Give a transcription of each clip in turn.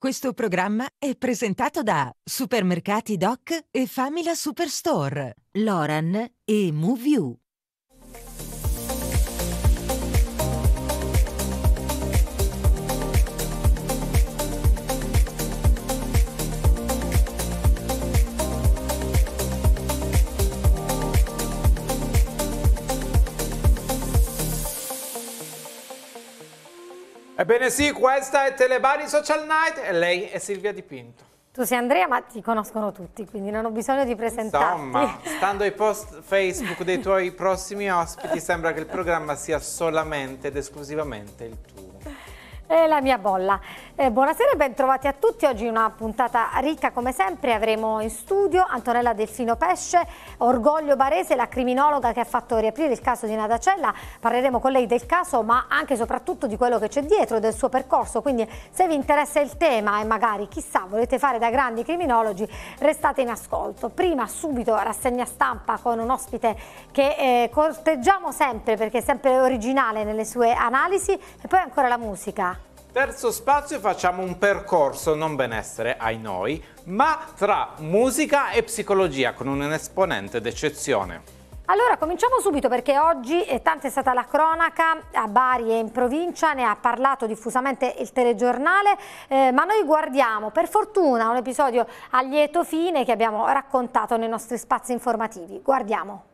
Questo programma è presentato da Supermercati Doc e Famila Superstore, Loran e MoveU. Ebbene sì, questa è Telebari Social Night e lei è Silvia Dipinto. Tu sei Andrea, ma ti conoscono tutti, quindi non ho bisogno di presentarti. Insomma, stando ai post Facebook dei tuoi prossimi ospiti, sembra che il programma sia solamente ed esclusivamente il tuo. E la mia bolla. Eh, buonasera e bentrovati a tutti. Oggi una puntata ricca come sempre. Avremo in studio Antonella Delfino Pesce, Orgoglio Barese, la criminologa che ha fatto riaprire il caso di Nadacella. Parleremo con lei del caso, ma anche e soprattutto di quello che c'è dietro, del suo percorso. Quindi se vi interessa il tema e magari chissà volete fare da grandi criminologi, restate in ascolto. Prima subito rassegna stampa con un ospite che eh, corteggiamo sempre perché è sempre originale nelle sue analisi e poi ancora la musica. Terzo spazio facciamo un percorso non benessere ai noi, ma tra musica e psicologia con un esponente d'eccezione. Allora cominciamo subito perché oggi è tanta è stata la cronaca a Bari e in provincia, ne ha parlato diffusamente il telegiornale, eh, ma noi guardiamo per fortuna un episodio a lieto fine che abbiamo raccontato nei nostri spazi informativi. Guardiamo.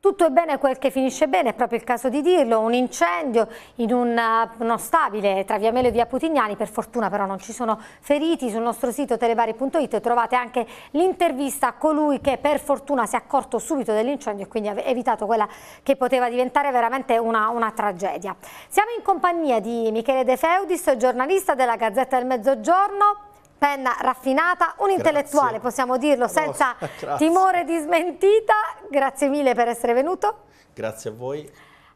Tutto è bene quel che finisce bene, è proprio il caso di dirlo, un incendio in un, uh, uno stabile tra Via Melo e Via Putignani, per fortuna però non ci sono feriti, sul nostro sito telebari.it trovate anche l'intervista a colui che per fortuna si è accorto subito dell'incendio e quindi ha evitato quella che poteva diventare veramente una, una tragedia. Siamo in compagnia di Michele De Feudis, giornalista della Gazzetta del Mezzogiorno, penna raffinata, un intellettuale grazie. possiamo dirlo senza no, timore di smentita. Grazie mille per essere venuto. Grazie a voi.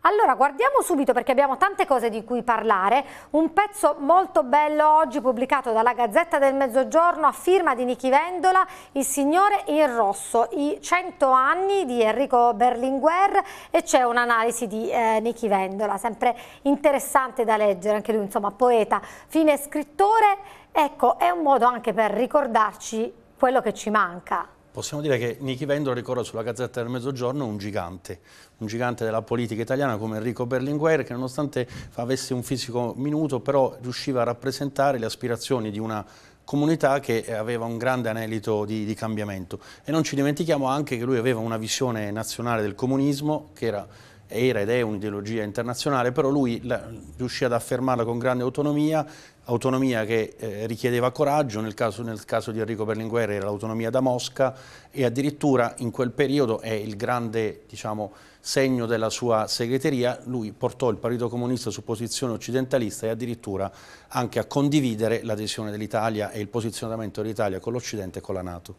Allora guardiamo subito perché abbiamo tante cose di cui parlare, un pezzo molto bello oggi pubblicato dalla Gazzetta del Mezzogiorno a firma di Nichi Vendola, Il Signore in Rosso, i 100 anni di Enrico Berlinguer e c'è un'analisi di eh, Nichi Vendola, sempre interessante da leggere, anche lui insomma poeta, fine scrittore, ecco è un modo anche per ricordarci quello che ci manca possiamo dire che Nichi Vendolo ricorda sulla Gazzetta del Mezzogiorno un gigante, un gigante della politica italiana come Enrico Berlinguer che nonostante avesse un fisico minuto però riusciva a rappresentare le aspirazioni di una comunità che aveva un grande anelito di, di cambiamento e non ci dimentichiamo anche che lui aveva una visione nazionale del comunismo che era era ed è un'ideologia internazionale, però lui la, riuscì ad affermarla con grande autonomia autonomia che eh, richiedeva coraggio, nel caso, nel caso, di Enrico Berlinguer era l'autonomia da Mosca e addirittura in quel periodo è il grande diciamo, segno della sua segreteria, lui portò il Partito Comunista su posizione occidentalista e addirittura anche a condividere l'adesione dell'Italia e il posizionamento dell'Italia con l'Occidente e con la Nato.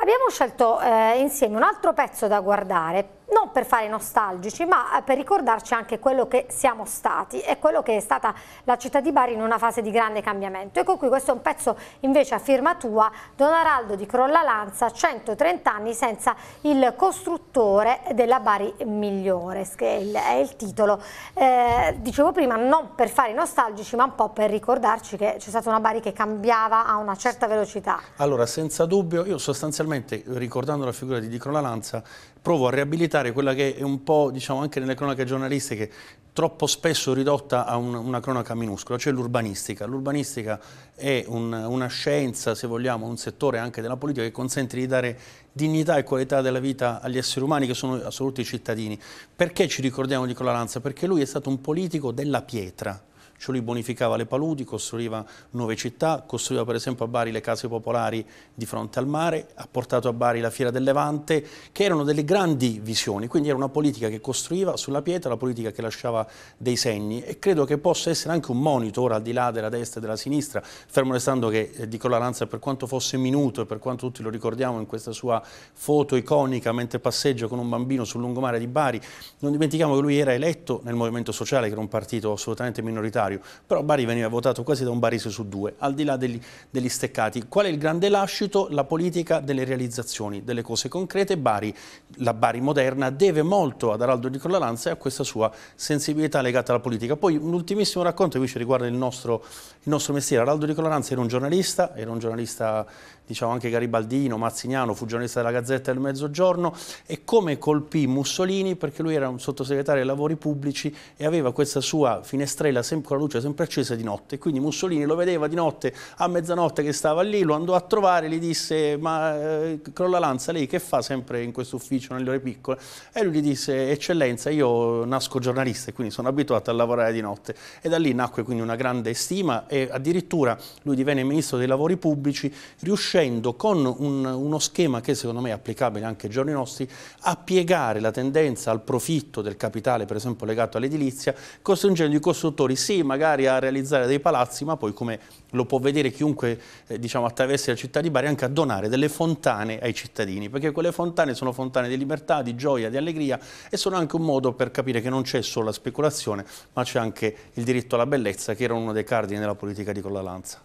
Abbiamo scelto eh, insieme un altro pezzo da guardare, non per fare nostalgici, ma eh, per ricordarci anche quello che siamo stati e quello che è stata la città di Bari in una fase di grande cambiamento. Ecco qui, questo è un pezzo invece a firma tua, Don Araldo di Crolla Lanza, 130 anni senza il costruttore della Bari migliore, che è il, è il titolo. Eh, dicevo prima, non per fare nostalgici, ma un po' per ricordarci che c'è stata una Bari che cambiava a una certa velocità. Allora, senza dubbio, io sostanzialmente Specialmente ricordando la figura di Dico La Lanza, provo a riabilitare quella che è un po', diciamo, anche nelle cronache giornalistiche, troppo spesso ridotta a un, una cronaca minuscola, cioè l'urbanistica. L'urbanistica è un, una scienza, se vogliamo, un settore anche della politica che consente di dare dignità e qualità della vita agli esseri umani che sono assoluti cittadini. Perché ci ricordiamo di Cola Lanza? Perché lui è stato un politico della pietra, cioè lui bonificava le paludi, costruiva nuove città, costruiva per esempio a Bari le case popolari di fronte al mare, ha portato a Bari la Fiera del Levante, che erano delle grandi visioni, quindi era una politica che costruiva sulla pietra, una politica che lasciava dei segni e credo che possa essere anche un monito ora al di là della destra e della sinistra, fermo restando che eh, Nicola Lanza per quanto fosse minuto e per quanto tutti lo ricordiamo in questa sua foto iconica mentre passeggia con un bambino sul lungomare di Bari, non dimentichiamo che lui era eletto nel Movimento Sociale, che era un partito assolutamente minoritario, contrario, però Bari veniva votato quasi da un barese su due, al di là degli, degli steccati. Qual è il grande lascito? La politica delle realizzazioni, delle cose concrete. Bari, la Bari moderna, deve molto ad Araldo di Collalanza e a questa sua sensibilità legata alla politica. Poi un ultimissimo racconto che invece riguarda il nostro, il nostro mestiere. Araldo di Collalanza era un giornalista, era un giornalista diciamo anche Garibaldino, Mazzignano, fu giornalista della Gazzetta del Mezzogiorno, e come colpì Mussolini perché lui era un sottosegretario ai lavori pubblici e aveva questa sua finestrella sempre, con la luce sempre accesa di notte, quindi Mussolini lo vedeva di notte a mezzanotte che stava lì, lo andò a trovare, gli disse ma eh, crolla Lanza lei che fa sempre in questo ufficio nelle ore piccole? E lui gli disse eccellenza io nasco giornalista e quindi sono abituato a lavorare di notte e da lì nacque quindi una grande stima e addirittura lui divenne ministro dei lavori pubblici, riuscì riuscendo con un, uno schema che secondo me è applicabile anche ai giorni nostri a piegare la tendenza al profitto del capitale per esempio legato all'edilizia costringendo i costruttori sì magari a realizzare dei palazzi ma poi come lo può vedere chiunque eh, diciamo, attraversi la città di Bari anche a donare delle fontane ai cittadini perché quelle fontane sono fontane di libertà, di gioia, di allegria e sono anche un modo per capire che non c'è solo la speculazione ma c'è anche il diritto alla bellezza che era uno dei cardini della politica di Lanza.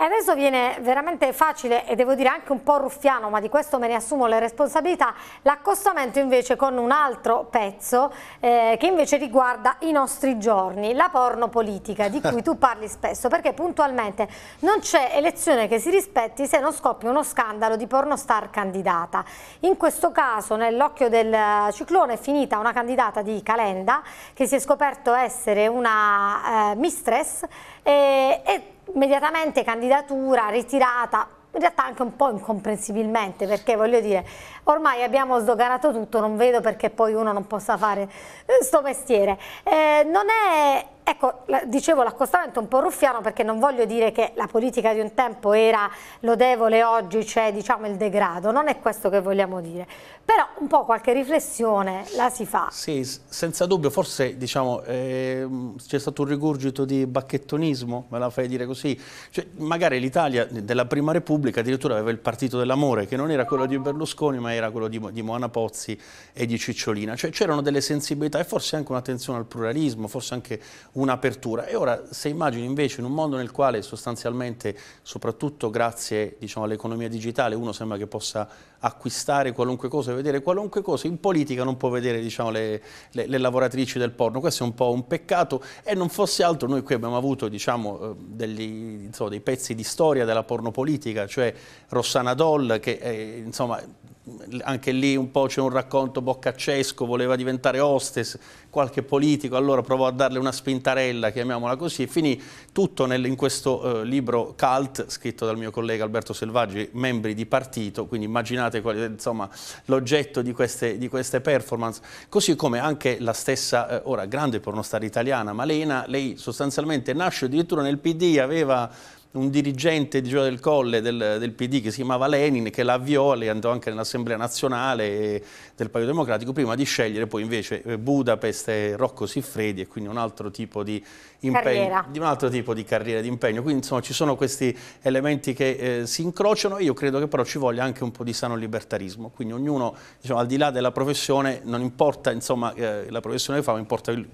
E adesso viene veramente facile e devo dire anche un po' ruffiano, ma di questo me ne assumo le responsabilità, l'accostamento invece con un altro pezzo eh, che invece riguarda i nostri giorni, la pornopolitica di cui tu parli spesso, perché puntualmente non c'è elezione che si rispetti se non scoppia uno scandalo di pornostar candidata. In questo caso nell'occhio del ciclone è finita una candidata di Calenda che si è scoperto essere una eh, mistress e, e immediatamente candidatura ritirata in realtà anche un po' incomprensibilmente perché voglio dire ormai abbiamo sdoganato tutto non vedo perché poi uno non possa fare questo eh, mestiere eh, non è Ecco, dicevo l'accostamento un po' ruffiano perché non voglio dire che la politica di un tempo era lodevole, oggi c'è diciamo il degrado, non è questo che vogliamo dire, però un po' qualche riflessione la si fa. Sì, senza dubbio, forse diciamo eh, c'è stato un rigurgito di bacchettonismo, me la fai dire così, cioè, magari l'Italia della Prima Repubblica addirittura aveva il partito dell'amore che non era quello di Berlusconi ma era quello di, di Moana Pozzi e di Cicciolina, cioè c'erano delle sensibilità e forse anche un'attenzione al pluralismo, forse anche un'apertura. E ora se immagini invece in un mondo nel quale sostanzialmente, soprattutto grazie diciamo, all'economia digitale, uno sembra che possa acquistare qualunque cosa e vedere qualunque cosa, in politica non può vedere diciamo, le, le, le, lavoratrici del porno, questo è un po' un peccato e non fosse altro noi qui abbiamo avuto diciamo, eh, degli, insomma, dei pezzi di storia della pornopolitica, cioè Rossana Doll che è, insomma anche lì un po' c'è un racconto boccaccesco, voleva diventare hostess, qualche politico, allora provò a darle una spintarella, chiamiamola così, e finì tutto nel, in questo eh, libro cult, scritto dal mio collega Alberto Selvaggi, membri di partito, quindi immaginate l'oggetto di, di queste, performance, così come anche la stessa, eh, ora grande pornostar italiana, Malena, lei sostanzialmente nasce addirittura nel PD, aveva un dirigente di Gioia del Colle del, del, PD che si chiamava Lenin, che l'avviò, lei andò anche nell'Assemblea Nazionale del Partito Democratico, prima di scegliere poi invece eh, Budapest e Rocco Siffredi e quindi un altro tipo di impegno, di un altro tipo di carriera di impegno. Quindi insomma ci sono questi elementi che eh, si incrociano e io credo che però ci voglia anche un po' di sano libertarismo, quindi ognuno diciamo, al di là della professione non importa insomma, eh, la professione che fa, ma importa il,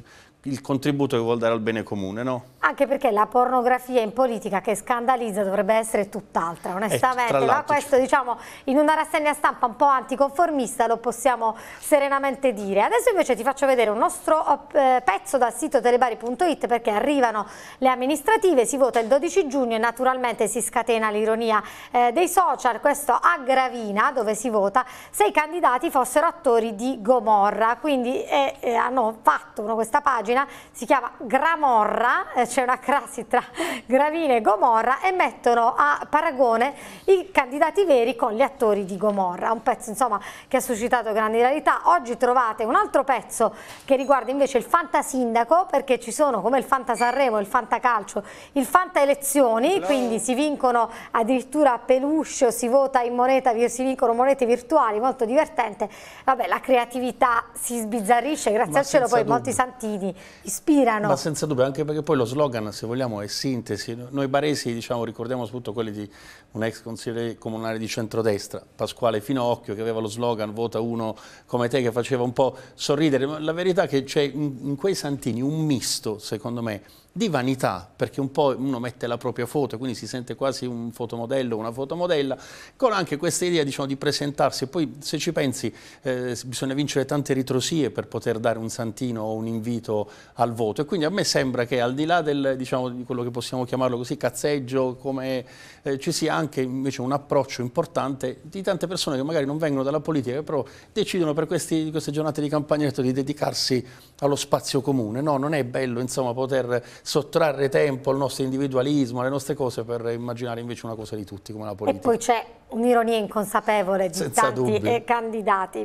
il contributo che vuol dare al bene comune. No? Anche perché la pornografia in politica che scandalizza dovrebbe essere tutt'altra, eh, onestamente. Eh, ma questo diciamo in una rassegna stampa un po' anticonformista lo possiamo serenamente dire. Adesso invece ti faccio vedere un nostro eh, pezzo dal sito telebari.it perché arrivano le amministrative, si vota il 12 giugno e naturalmente si scatena l'ironia eh, dei social, questo a Gravina dove si vota se i candidati fossero attori di Gomorra. Quindi eh, eh, hanno fatto uno, questa pagina, si chiama Gramorra, c'è una crasi tra Gravina e Gomorra e mettono a paragone i candidati veri con gli attori di Gomorra, un pezzo insomma che ha suscitato grandi rarità. Oggi trovate un altro pezzo che riguarda invece il fantasindaco perché ci sono come il Fanta Sanremo, il Fanta Calcio, il Fanta Elezioni, quindi si vincono addirittura a peluche, si vota in moneta, si vincono monete virtuali, molto divertente. Vabbè, la creatività si sbizzarrisce, grazie Ma al cielo poi dubbio. molti santini ispirano. Ma senza dubbio, anche perché poi lo slogan slogan, se vogliamo, è sintesi. Noi baresi diciamo, ricordiamo soprattutto quelli di un ex consigliere comunale di centrodestra, Pasquale Finocchio, che aveva lo slogan Vota uno come te, che faceva un po' sorridere. Ma la verità è che c'è in, in quei santini un misto, secondo me, di vanità, perché un po' uno mette la propria foto, quindi si sente quasi un fotomodello, una fotomodella, con anche questa idea diciamo, di presentarsi. Poi se ci pensi eh, bisogna vincere tante ritrosie per poter dare un santino o un invito al voto e quindi a me sembra che al di là del, diciamo, di quello che possiamo chiamarlo così, cazzeggio, come, eh, ci sia anche invece un approccio importante di tante persone che magari non vengono dalla politica, però decidono per questi, queste giornate di campagna di dedicarsi allo spazio comune. No, non è bello insomma, poter sottrarre tempo al nostro individualismo, alle nostre cose per immaginare invece una cosa di tutti come la politica. E poi c'è un'ironia inconsapevole di Senza tanti eh, candidati.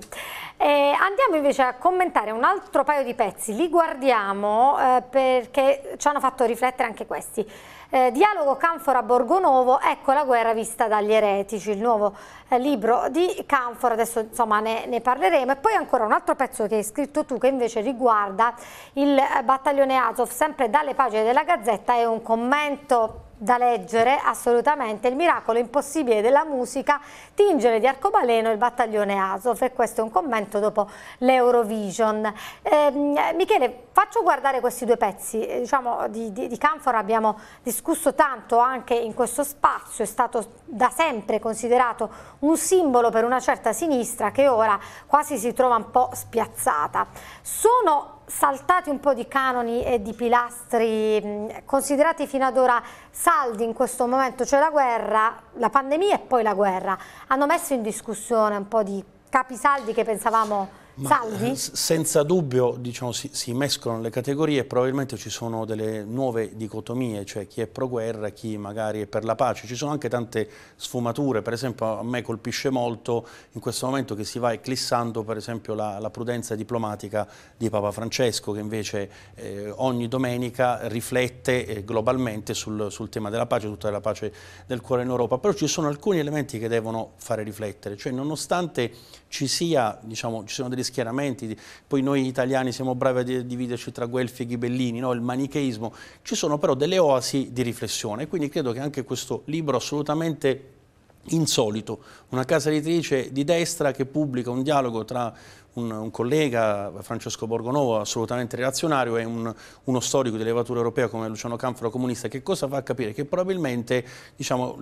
Eh, andiamo invece a commentare un altro paio di pezzi, li guardiamo eh, perché ci hanno fatto riflettere anche questi. Eh, dialogo Canfora Borgonovo, ecco la guerra vista dagli eretici, il nuovo eh, libro di Canfora, adesso insomma ne, ne, parleremo. E poi ancora un altro pezzo che hai scritto tu che invece riguarda il eh, battaglione Azov, sempre dalle pagine della Gazzetta, è un commento da leggere assolutamente il miracolo impossibile della musica tingere di arcobaleno il battaglione Azov e questo è un commento dopo l'Eurovision eh, Michele faccio guardare questi due pezzi eh, diciamo di, di, di Canfora abbiamo discusso tanto anche in questo spazio è stato da sempre considerato un simbolo per una certa sinistra che ora quasi si trova un po' spiazzata sono saltati un po' di canoni e di pilastri mm, considerati fino ad ora saldi in questo momento, cioè la guerra, la pandemia e poi la guerra, hanno messo in discussione un po' di capisaldi che pensavamo ma, eh, senza dubbio diciamo, si, si, mescolano le categorie, e probabilmente ci sono delle nuove dicotomie, cioè chi è pro guerra, chi magari è per la pace, ci sono anche tante sfumature, per esempio a me colpisce molto in questo momento che si va eclissando per esempio la, la prudenza diplomatica di Papa Francesco che invece eh, ogni domenica riflette eh, globalmente sul, sul, tema della pace, tutta la pace del cuore in Europa, però ci sono alcuni elementi che devono fare riflettere, cioè nonostante ci, sia, diciamo, ci siano degli schieramenti, poi noi italiani siamo bravi a dividerci tra guelfi e ghibellini, no? il manicheismo, ci sono però delle oasi di riflessione, quindi credo che anche questo libro assolutamente insolito, una casa editrice di destra che pubblica un dialogo tra un, un collega, Francesco Borgonovo, assolutamente reazionario, è un, uno storico di levatura europea come Luciano Canfora comunista, che cosa fa capire? Che probabilmente diciamo,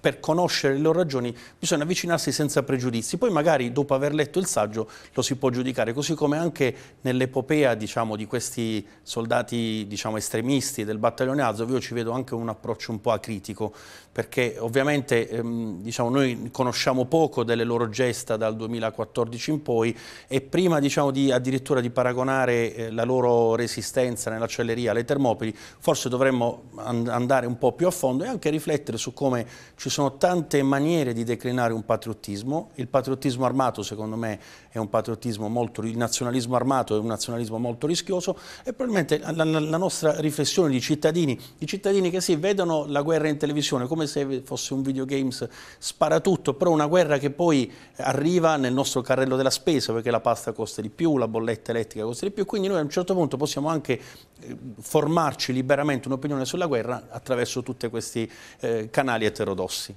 per conoscere le loro ragioni bisogna avvicinarsi senza pregiudizi, poi magari dopo aver letto il saggio lo si può giudicare, così come anche nell'epopea diciamo, di questi soldati diciamo, estremisti del battaglione Azov, io ci vedo anche un approccio un po' acritico, perché ovviamente ehm, diciamo, noi conosciamo poco delle loro gesta dal 2014 in poi e e prima diciamo, di, addirittura di paragonare eh, la loro resistenza nell'accelleria alle Termopili, forse dovremmo and andare un po' più a fondo e anche riflettere su come ci sono tante maniere di declinare un patriottismo. Il patriottismo armato, secondo me, è un patriottismo molto, il nazionalismo armato è un nazionalismo molto rischioso e probabilmente la, la, nostra riflessione di cittadini, i cittadini che sì, vedono la guerra in televisione come se fosse un videogames spara tutto, però una guerra che poi arriva nel nostro carrello della spesa perché la pasta costa di più, la bolletta elettrica costa di più, quindi noi a un certo punto possiamo anche eh, formarci liberamente un'opinione sulla guerra attraverso tutti questi eh, canali eterodossi.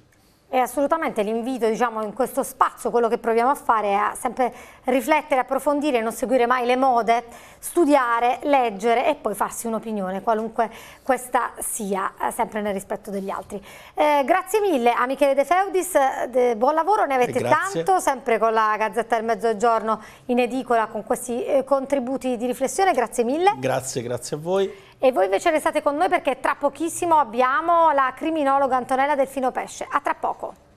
E assolutamente l'invito diciamo, in questo spazio, quello che proviamo a fare è a sempre riflettere, approfondire, non seguire mai le mode, studiare, leggere e poi farsi un'opinione, qualunque questa sia, eh, sempre nel rispetto degli altri. Eh, grazie mille a Michele De Feudis, de, buon lavoro, ne avete eh, tanto, sempre con la Gazzetta del Mezzogiorno in edicola con questi eh, contributi di riflessione, grazie mille. Grazie, grazie a voi. E voi invece restate con noi perché tra pochissimo abbiamo la criminologa Antonella Delfino Pesce. A tra poco.